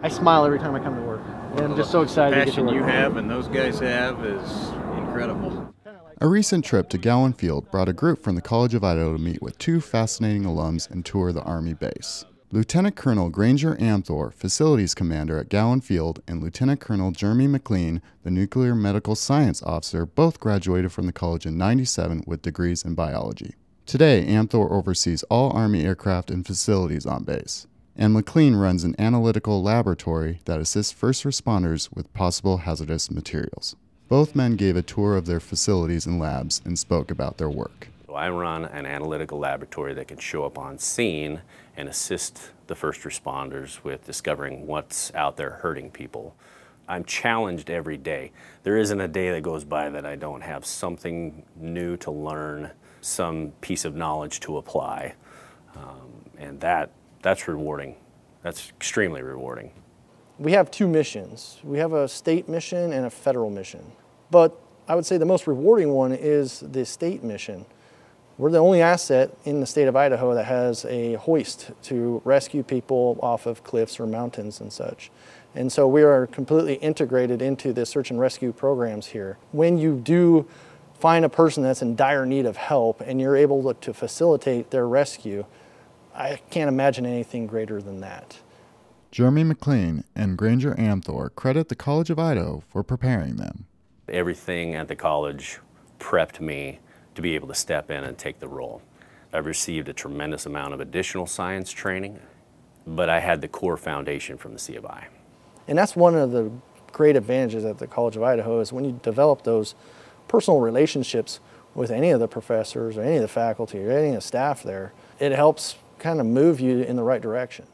I smile every time I come to work. And I'm just so excited. The passion you have and those guys have is incredible. A recent trip to Gowan Field brought a group from the College of Idaho to meet with two fascinating alums and tour the Army base. Lieutenant Colonel Granger Amthor, Facilities Commander at Gowan Field, and Lieutenant Colonel Jeremy McLean, the Nuclear Medical Science Officer, both graduated from the college in 97 with degrees in biology. Today, Amthor oversees all Army aircraft and facilities on base and McLean runs an analytical laboratory that assists first responders with possible hazardous materials. Both men gave a tour of their facilities and labs and spoke about their work. I run an analytical laboratory that can show up on scene and assist the first responders with discovering what's out there hurting people. I'm challenged every day. There isn't a day that goes by that I don't have something new to learn, some piece of knowledge to apply. Um, and that that's rewarding. That's extremely rewarding. We have two missions. We have a state mission and a federal mission. But I would say the most rewarding one is the state mission. We're the only asset in the state of Idaho that has a hoist to rescue people off of cliffs or mountains and such. And so we are completely integrated into the search and rescue programs here. When you do find a person that's in dire need of help and you're able to facilitate their rescue, I can't imagine anything greater than that. Jeremy McLean and Granger Amthor credit the College of Idaho for preparing them. Everything at the college prepped me to be able to step in and take the role. I've received a tremendous amount of additional science training, but I had the core foundation from the C of I. And that's one of the great advantages at the College of Idaho is when you develop those personal relationships with any of the professors or any of the faculty or any of the staff there, it helps kind of move you in the right direction.